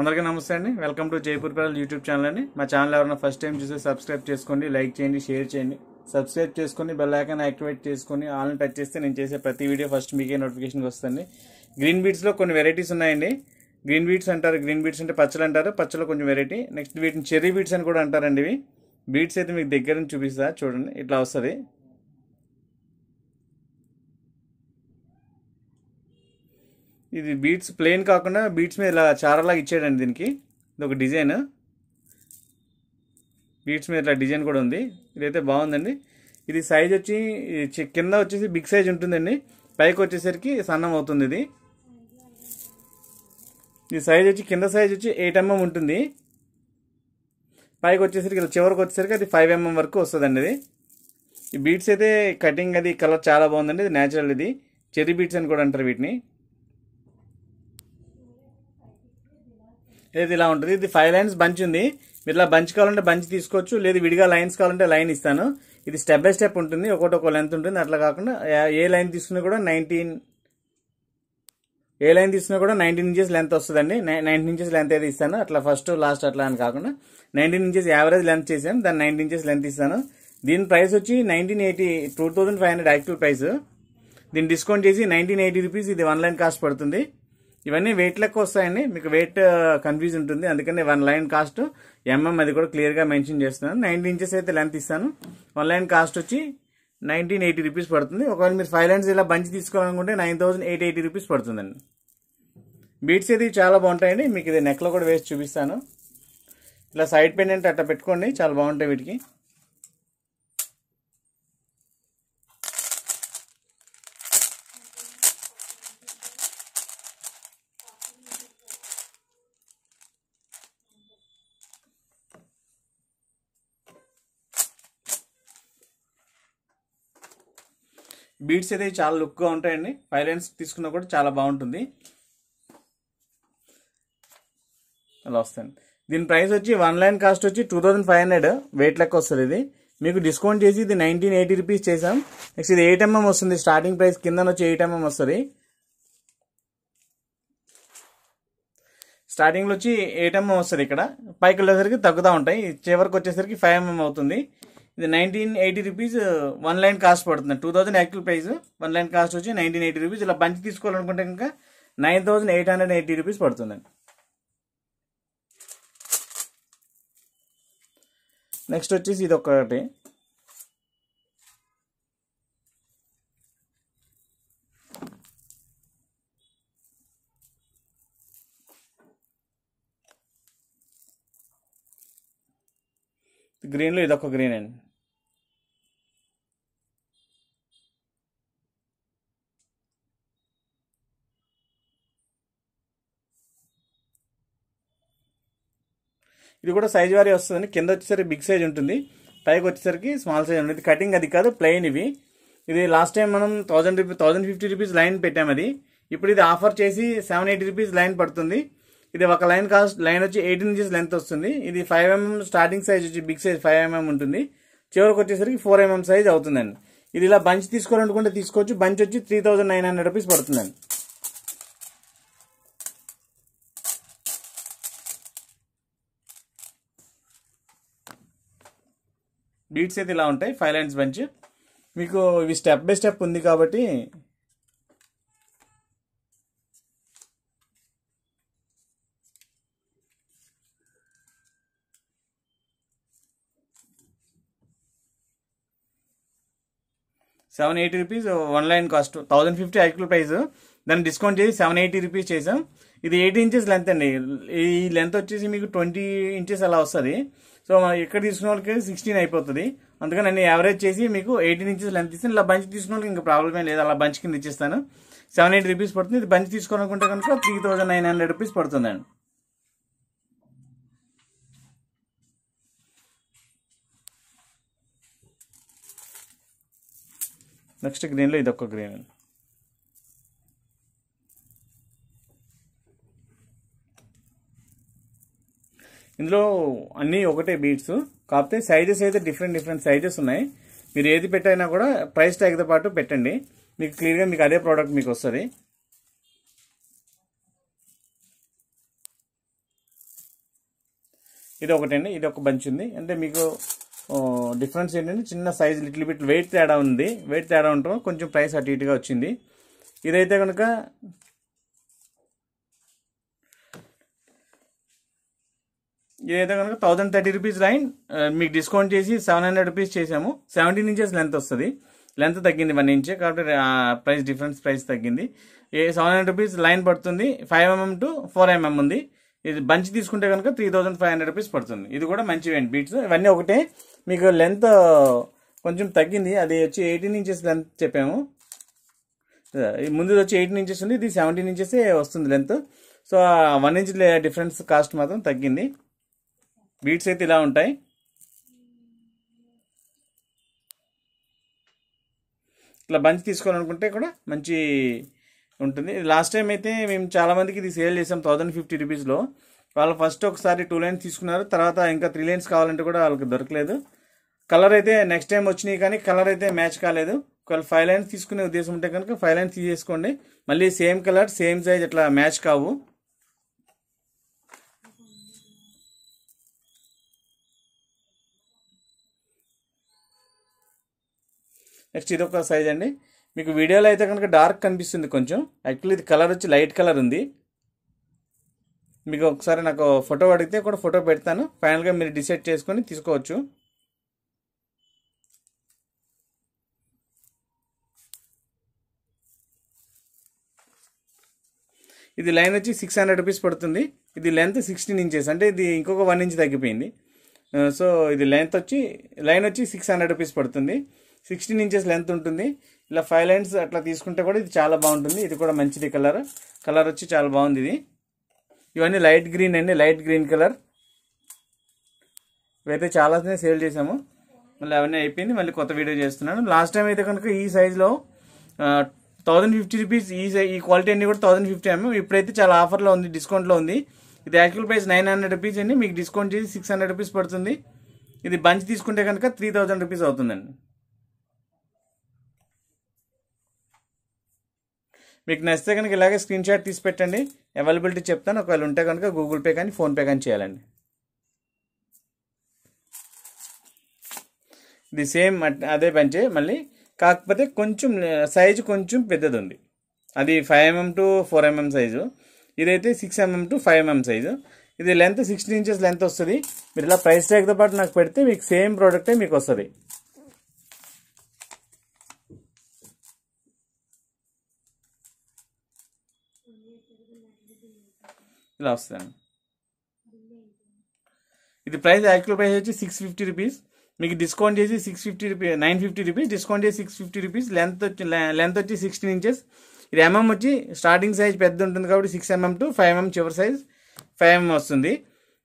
అందరికీ నమస్తే అండి వెల్కమ్ టు జైపూర్ పిల్లలు యూట్యూబ్ ఛానల్ అండి మా ఛానల్ ఎవరైనా ఫస్ట్ టైం చూసి సబ్స్క్రైబ్ చేసుకోండి లైక్ చేయండి షేర్ చేయండి సబ్స్క్రైబ్ చేసుకొని బెల్ ఐకాన్ యాక్టివేట్ చేసుకొని ఆల్ని టచ్ చేస్తే నేను చేసే ప్రతి వీడియో ఫస్ట్ మీకే నోటిఫికేషన్ వస్తుంది గ్రీన్ బీట్స్లో కొన్ని వెరైటీస్ ఉన్నాయండి గ్రీన్ బీట్స్ అంటారు గ్రీన్ బీట్స్ అంటే పచ్చలు అంటారు పచ్చలో కొంచెం వెరైటీ నెక్స్ట్ వీటిని చెర్రీ బీట్స్ అని కూడా అంటారండి ఇవి బీట్స్ అయితే మీకు దగ్గర నుంచి చూపిస్తా చూడండి ఇట్లా వస్తుంది ఇది బీట్స్ ప్లెయిన్ కాకుండా బీట్స్ మీద ఇలా చారలాగా ఇచ్చాడండి దీనికి ఇది ఒక డిజైన్ బీట్స్ మీద ఇట్లా డిజైన్ కూడా ఉంది ఇదైతే బాగుందండి ఇది సైజ్ వచ్చి కింద వచ్చేసి బిగ్ సైజ్ ఉంటుందండి పైకి వచ్చేసరికి సన్నం అవుతుంది ఇది ఈ సైజ్ వచ్చి కింద సైజ్ వచ్చి ఎయిట్ ఎంఎం ఉంటుంది పైకి వచ్చేసరికి ఇలా చివరికి వచ్చేసరికి అది ఫైవ్ ఎంఎం వరకు వస్తుందండి ఇది ఈ బీట్స్ అయితే కటింగ్ అది కలర్ చాలా బాగుందండి ఇది న్యాచురల్ ఇది చెర్రీ బీట్స్ అని కూడా అంటారు వీటిని లేదు ఇలా ఉంటుంది ఇది ఫైవ్ లైన్స్ బంచ్ ఉంది మీరు ఇలా బంచ్ కావాలంటే బంచ్ తీసుకోవచ్చు లేదు విడిగా లైన్స్ కావాలంటే లైన్ ఇస్తాను ఇది స్టెప్ బై స్టెప్ ఉంటుంది ఒకటి ఒక లెంత్ ఉంటుంది అట్లా కాకుండా ఏ లైన్ తీసుకున్నా కూడా నైన్టీన్ ఏ లైన్ తీసుకున్నా కూడా నైన్టీన్ ఇంచెస్ లెంత్ వస్తుందండి నైన్టీన్ ఇంచెస్ లెంత్ అయితే ఇస్తాను అట్లా ఫస్ట్ లాస్ట్ అట్లా అని కాకుండా నైన్టీన్ ఇంచెస్ యావరేజ్ లెంత్ చేసాం దాని నైన్టీన్ ఇంచెస్ లెంత్ ఇస్తాను దీని ప్రైస్ వచ్చి nineteen eighty two thousand five hundred actual price దీన్ని డిస్కౌంట్ చేసి నైన్టీన్ ఎయిటీ రూపీస్ ఇది వన్ లైన్ కాస్ట్ పడుతుంది ఇవన్నీ వెయిట్ లెక్క వస్తాయండి మీకు వెయిట్ కన్ఫ్యూజ్ ఉంటుంది అందుకని వన్ లైన్ కాస్ట్ ఎంఎం అది కూడా క్లియర్గా మెన్షన్ చేస్తున్నాను నైన్టీ ఇంచెస్ అయితే లెంత్ ఇస్తాను వన్ లైన్ కాస్ట్ వచ్చి నైన్టీన్ ఎయిటీ రూపీస్ పడుతుంది ఒకవేళ మీరు ఫైవ్ లైన్స్ ఇలా బంచి తీసుకోవాలనుకుంటే nine thousand eight eighty rupees పడుతుందండి బీట్స్ అయితే చాలా బాగుంటాయండి మీకు ఇది నెక్లో కూడా వేసి చూపిస్తాను ఇలా సైడ్ పెండెంట్ అట్లా పెట్టుకోండి చాలా బాగుంటాయి వీటికి బీడ్స్ అయితే చాలా లుక్గా ఉంటాయండి ఫైవ్ లైన్స్ తీసుకున్నా కూడా చాలా బాగుంటుంది అలా వస్తాయండి దీని ప్రైస్ వచ్చి వన్ లైన్ కాస్ట్ వచ్చి two thousand five hundred weight లెక్క వస్తుంది ఇది మీకు డిస్కౌంట్ చేసి ఇది నైన్టీన్ ఎయిటీ రూపీస్ చేసాం నెక్స్ట్ ఇది ఎయిట్ ఎంఎం వస్తుంది స్టార్టింగ్ ప్రైస్ కింద వచ్చి ఎయిట్ ఎంఎం వస్తుంది స్టార్టింగ్లో వచ్చి ఎయిట్ ఎంఎం వస్తుంది ఇక్కడ పైకి వెళ్ళేసరికి తగ్గుతూ ఉంటాయి చివరికి వచ్చేసరికి ఫైవ్ ఎంఎం అవుతుంది ఇది nineteen eighty rupees one line cost పడుతుంది two thousand actual price one line cost వచ్చి నైన్టీన్ ఎయిటీ రూపీస్ ఇలా బంచ్ తీసుకోవాలనుకుంటే కనుక nine thousand eight hundred eighty rupees పడుతుందండి నెక్స్ట్ వచ్చేసి ఇది ఒకటి గ్రీన్లో ఇదొక గ్రీన్ అండి ఇది కూడా సైజ్ వారీ వస్తుందండి కింద వచ్చేసరికి బిగ్ సైజ్ ఉంటుంది పైకి వచ్చేసరికి స్మాల్ సైజ్ ఉంటుంది కటింగ్ అది కాదు ప్లెయిన్ ఇవి ఇది లాస్ట్ టైం మనం thousand rupees thousand fifty rupees line పెట్టాం అది ఇప్పుడు ఇది ఆఫర్ చేసి సెవెన్ ఎయిటీ రూపీస్ లైన్ పడుతుంది ఇది ఒక లైన్ కాస్ట్ లైన్ వచ్చి ఎయిటీన్ ఇంచెస్ లెంత్ వస్తుంది ఇది ఫైవ్ ఎంఎం స్టార్టింగ్ సైజ్ వచ్చి బిగ్ సైజ్ ఫైవ్ ఎంఎం ఉంటుంది చివరికి వచ్చేసరికి ఫోర్ ఎంఎం సైజ్ అవుతుందండి ఇది ఇలా బంచ్ తీసుకోవాలనుకుంటే తీసుకోవచ్చు బంచ్ వచ్చి three thousand nine hundred rupees పడుతుందండి బీట్స్ అయితే ఇలా ఉంటాయి ఫైవ్ లైన్స్ బంచ్ మీకు ఇవి స్టెప్ బై స్టెప్ ఉంది కాబట్టి seven eighty rupees one line cost thousand fifty actual price దాన్ని డిస్కౌంట్ చేసి సెవెన్ ఎయిటీ రూపీస్ చేసాం ఇది ఎయిటీ ఇంచెస్ లెంత్ అండి ఈ లెంత్ వచ్చేసి మీకు ట్వంటీ ఇంచెస్ అలా వస్తుంది సో ఇక్కడ తీసుకున్న వాళ్ళకి సిక్స్టీన్ అయిపోతుంది అందుకని నేను యావరేజ్ చేసి మీకు ఎయిటీన్ ఇంచెస్ లెంత్ ఇస్తాను ఇలా బంచ్ తీసుకున్న ఇంకా ప్రాబ్లమే ఏం లేదు అలా బంచ్ కింద ఇచ్చేస్తాను సెవెన్ ఎయిటీ రూపీస్ పడుతుంది ఇది బంచ్ తీసుకోవాలనుకుంటే కనుక three thousand nine hundred rupees పడుతుందండి నెక్స్ట్ గ్రీన్లో ఇది ఒక గ్రీన్ ఇందులో అన్నీ ఒకటే బీట్స్ కాకపోతే సైజెస్ అయితే డిఫరెంట్ డిఫరెంట్ సైజెస్ ఉన్నాయి మీరు ఏది పెట్టైనా కూడా ప్రైస్ ట్యాగ్తో పాటు పెట్టండి మీకు క్లియర్గా మీకు అదే ప్రోడక్ట్ మీకు వస్తుంది ఇది ఒకటండి ఇది ఒక బంచ్ ఉంది అంటే మీకు డిఫరెన్స్ ఏంటంటే చిన్న సైజ్ లిటిల్ బిట్ వెయిట్ తేడా ఉంది వెయిట్ తేడా ఉండటం కొంచెం ప్రైస్ అటు ఇటుగా వచ్చింది ఇదైతే కనుక ఏదో కనుక థౌసండ్ థర్టీ రూపీస్ లైన్ మీకు డిస్కౌంట్ చేసి సెవెన్ హండ్రెడ్ రూపీస్ చేసాము సెవెంటీన్ ఇంచెస్ లెంత్ వస్తుంది లెంత్ తగ్గింది వన్ ఇంచ్ కాబట్టి ప్రైస్ డిఫరెన్స్ ప్రైస్ తగ్గింది సెవెన్ హండ్రెడ్ రూపీస్ లైన్ పడుతుంది five mm to four mm ఉంది ఇది బంచ్ తీసుకుంటే కనుక three thousand five hundred rupees పడుతుంది ఇది కూడా మంచి బీట్స్ ఇవన్నీ ఒకటే మీకు లెంత్ కొంచెం తగ్గింది అది వచ్చి ఎయిటీన్ ఇంచెస్ లెంత్ చెప్పాము ముందు వచ్చి ఎయిటీన్ ఇంచెస్ ఉంది ఇది సెవెంటీన్ ఇంచెస్ వస్తుంది length so one inch difference cost మాత్రం తగ్గింది బీట్స్ అయితే ఇలా ఉంటాయి ఇట్లా బంచ్ తీసుకోవాలనుకుంటే కూడా మంచి ఉంటుంది లాస్ట్ టైం అయితే మేము చాలామందికి ఇది సేల్ చేసాం థౌజండ్ ఫిఫ్టీ రూపీస్లో వాళ్ళు ఫస్ట్ ఒకసారి టూ లైన్స్ తీసుకున్నారు తర్వాత ఇంకా త్రీ లైన్స్ కావాలంటే కూడా వాళ్ళకి దొరకలేదు కలర్ అయితే నెక్స్ట్ టైం వచ్చినాయి కానీ కలర్ అయితే మ్యాచ్ కాలేదు ఒకవేళ ఫైవ్ లైన్స్ తీసుకునే ఉద్దేశం ఉంటే కనుక ఫైవ్ లైన్స్ తీసేసుకోండి మళ్ళీ సేమ్ కలర్ సేమ్ సైజ్ అట్లా మ్యాచ్ కావు నెక్స్ట్ ఇది ఒక సైజ్ అండి మీకు వీడియోలో అయితే కనుక డార్క్ కనిపిస్తుంది కొంచెం యాక్చువల్లీ ఇది కలర్ వచ్చి లైట్ కలర్ ఉంది మీకు ఒకసారి నాకు ఫోటో అడిగితే కూడా ఫోటో పెడతాను ఫైనల్గా మీరు డిసైడ్ చేసుకొని తీసుకోవచ్చు ఇది లైన్ వచ్చి సిక్స్ హండ్రెడ్ రూపీస్ పడుతుంది ఇది లెంత్ సిక్స్టీన్ ఇంచెస్ అంటే ఇది ఇంకొక వన్ ఇంచ్ తగ్గిపోయింది సో uh, ఇది లెంత్ వచ్చి లైన్ వచ్చి సిక్స్ హండ్రెడ్ రూపీస్ పడుతుంది సిక్స్టీన్ ఇంచెస్ లెంత్ ఉంటుంది ఇలా ఫైవ్ లైన్స్ అట్లా తీసుకుంటే కూడా ఇది చాలా బాగుంటుంది ఇది కూడా మంచిది కలర్ కలర్ వచ్చి చాలా బాగుంది ఇది ఇవన్నీ లైట్ గ్రీన్ అండి లైట్ గ్రీన్ కలర్ ఇవైతే చాలానే సేల్ చేసాము మళ్ళీ అవన్నీ అయిపోయింది మళ్ళీ కొత్త వీడియో చేస్తున్నాను లాస్ట్ టైం అయితే కనుక ఈ సైజులో థౌజండ్ ఫిఫ్టీ రూపీస్ ఈ ఈ క్వాలిటీ అన్ని కూడా థౌజండ్ ఫిఫ్టీ ఎంఎం ఇప్పుడైతే చాలా ఆఫర్లో ఉంది డిస్కౌంట్లో ఉంది ఇది actual price nine hundred rupees అండి మీకు డిస్కౌంట్ చేసి సిక్స్ హండ్రెడ్ రూపీస్ పడుతుంది ఇది బంచ్ తీసుకుంటే కనుక త్రీ థౌజండ్ రూపీస్ అవుతుందండి మీకు నచ్చితే కనుక ఇలాగే స్క్రీన్ షాట్ తీసి పెట్టండి అవైలబిలిటీ చెప్తాను ఒకవేళ ఉంటే కనుక గూగుల్ పే కానీ ఫోన్పే కానీ చేయాలండి ఇది సేమ్ అదే పంచే మళ్ళీ కాకపోతే కొంచెం సైజు కొంచెం పెద్దది ఉంది అది five mm to four mm size ఇదైతే six mm to five mm size ఇది లెంత్ సిక్స్టీన్ ఇంచెస్ లెంత్ వస్తుంది మీరు ఇలా ప్రైస్ ట్యాగ్తో పాటు నాకు పెడితే మీకు సేమ్ ప్రోడక్టే మీకు వస్తుంది ఇలా వస్తుందండి ఇది ప్రైస్ యాక్చువల్ ప్రైస్ వచ్చి సిక్స్ ఫిఫ్టీ రూపీస్ మీకు డిస్కౌంట్ చేసి six fifty rupees nine fifty rupees discount చేసి సిక్స్ ఫిఫ్టీ రూపీస్ లెంత్ వచ్చి లెంత్ వచ్చి సిక్స్టీన్ ఇంచెస్ ఇది ఎంఎం వచ్చి స్టార్టింగ్ సైజ్ పెద్ద ఉంటుంది కాబట్టి six mm to five mm చివరి సైజ్ ఫైవ్ ఎంఎం వస్తుంది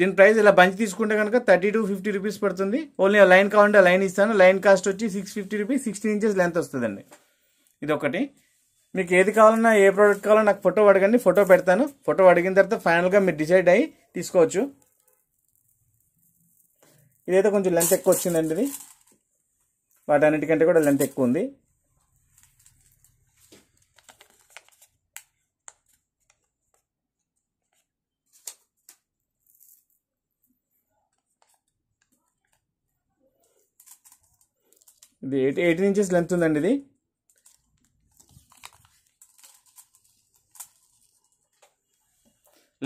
దీని ప్రైస్ ఇలా బంచ్ తీసుకుంటే కనుక థర్టీ టు ఫిఫ్టీ రూపీస్ పడుతుంది ఓన్లీ లైన్ కావాలంటే లైన్ ఇస్తాను లైన్ కాస్ట్ వచ్చి six fifty rupees sixteen inches length వస్తుందండి ఇది ఒకటి మీకు ఏది కావాలన్నా ఏ ప్రోడక్ట్ కావాలన్నా నాకు ఫోటో అడగండి ఫోటో పెడతాను ఫోటో అడిగిన తర్వాత ఫైనల్గా మీరు డిసైడ్ అయ్యి తీసుకోవచ్చు ఇదైతే కొంచెం లెంత్ ఎక్కువ వచ్చిందండి ఇది వాటన్నిటికంటే కూడా లెంత్ ఎక్కువ ఉంది ఇది ఎయిట్ ఎయిటీన్ ఇంచెస్ లెంత్ ఉందండి ఇది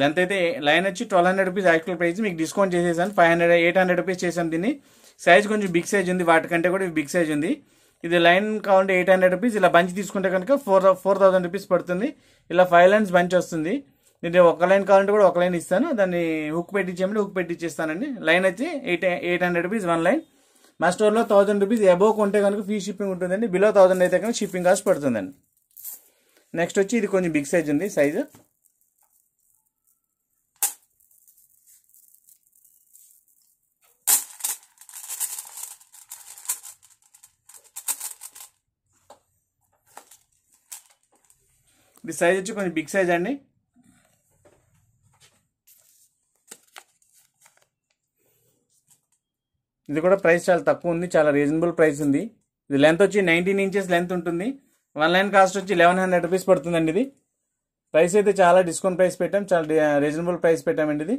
లెంత్ అయితే లైన్ వచ్చి twelve hundred rupees actual price మీకు డిస్కౌంట్ చేసేసాను five hundred eight hundred rupees చేసాను దీన్ని సైజ్ కొంచెం బిగ్ సైజ్ ఉంది వాటికంటే కూడా బిగ్ సైజ్ ఉంది ఇది లైన్ కావాలంటే ఎయిట్ హండ్రెడ్ రూపీస్ ఇలా బంచ్ తీసుకుంటే కనుక ఫోర్ ఫోర్ థౌసండ్ రూపీస్ పడుతుంది ఇలా ఫైవ్ లైన్స్ బంచ్ వస్తుంది నేను ఒక లైన్ కావాలంటే కూడా ఒక లైన్ ఇస్తాను దాన్ని హుక్ పెట్టించేయమంటే హుక్ పెట్టించేస్తానండి లైన్ వచ్చి eight eight hundred rupees one line మా స్టోర్లో థౌసండ్ రూపీస్ అబోవ్ కొంటే కనుక ఫీ షిప్పింగ్ ఉంటుందండి బిలో థౌసండ్ అయితే కనుక షిప్పింగ్ కాస్ట్ పడుతుందండి నెక్స్ట్ వచ్చి ఇది కొంచెం బిగ్ సైజ్ ఉంది సైజు ఇది సైజ్ వచ్చి కొంచెం బిగ్ సైజ్ అండి ఇది కూడా ప్రైస్ చాలా తక్కువ ఉంది చాలా రీజనబుల్ ప్రైస్ ఉంది ఇది లెంత్ వచ్చి నైన్టీన్ ఇంచెస్ లెంత్ ఉంటుంది వన్ లైన్ కాస్ట్ వచ్చి లెవెన్ హండ్రెడ్ రూపీస్ పడుతుందండి ఇది ప్రైస్ అయితే చాలా డిస్కౌంట్ ప్రైస్ పెట్టాం చాలా రీజనబుల్ ప్రైస్ పెట్టామండి ఇది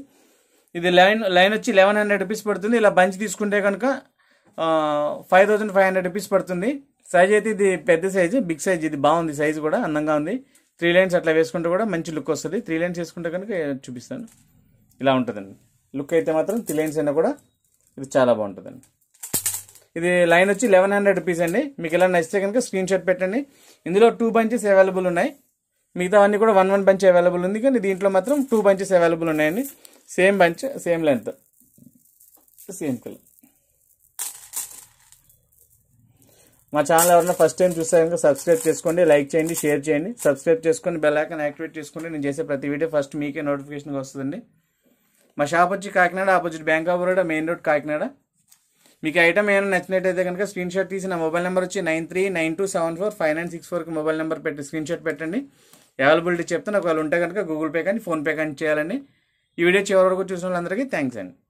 ఇది లైన్ లైన్ వచ్చి లెవెన్ హండ్రెడ్ రూపీస్ పడుతుంది ఇలా బంచ్ తీసుకుంటే కనుక five thousand five hundred rupees పడుతుంది సైజ్ అయితే ఇది పెద్ద సైజు బిగ్ సైజ్ ఇది బాగుంది సైజు కూడా అందంగా ఉంది త్రీ లైన్స్ అట్లా వేసుకుంటే కూడా మంచి లుక్ వస్తుంది త్రీ లైన్స్ వేసుకుంటే కనుక చూపిస్తాను ఇలా ఉంటుందండి లుక్ అయితే మాత్రం త్రీ లైన్స్ అయినా కూడా ఇది చాలా బాగుంటుందండి ఇది లైన్ వచ్చి లెవెన్ హండ్రెడ్ రూపీస్ అండి మీకు ఇలా నచ్చితే కనుక స్క్రీన్ షాట్ పెట్టండి ఇందులో టూ బంచెస్ అవైలబుల్ ఉన్నాయి మిగతావన్నీ కూడా వన్ వన్ బంచ్ అవైలబుల్ ఉంది కానీ దీంట్లో మాత్రం టూ బంచెస్ అవైలబుల్ ఉన్నాయండి same bunch same length same colour మా ఛానల్ ఎవరైనా ఫస్ట్ టైం చూస్తే కనుక సబ్స్క్రైబ్ చేసుకోండి లైక్ చేయండి షేర్ చేయండి సబ్స్క్రైబ్ చేసుకొని బెల్ ఐకాన్ యాక్టివేట్ చేసుకుంటే నేను చేసే ప్రతి వీడియో ఫస్ట్ మీకే నోటిఫికేషన్ వస్తుందండి మా షాప్ వచ్చి Kakinada opposite bank of Baroda main road Kakinada మీకు ఐటమ్ ఏమైనా నచ్చినట్టయితే కనుక స్క్రీన్ షాట్ తీసి నా మొబైల్ నెంబర్ వచ్చి nine three nine two seven four five nine six ఫోర్కి మొబైల్ నెంబర్ పెట్టి స్క్రీన్ షాట్ పెట్టండి అవైలబిలిటీ చెప్తాను ఒకవేళ ఉంటే కనుక గూగుల్ పే కానీ ఫోన్పే కానీ చేయాలండి ఈ వీడియో చివరి వరకు చూసిన వాళ్ళందరికీ థ్యాంక్స్ అండి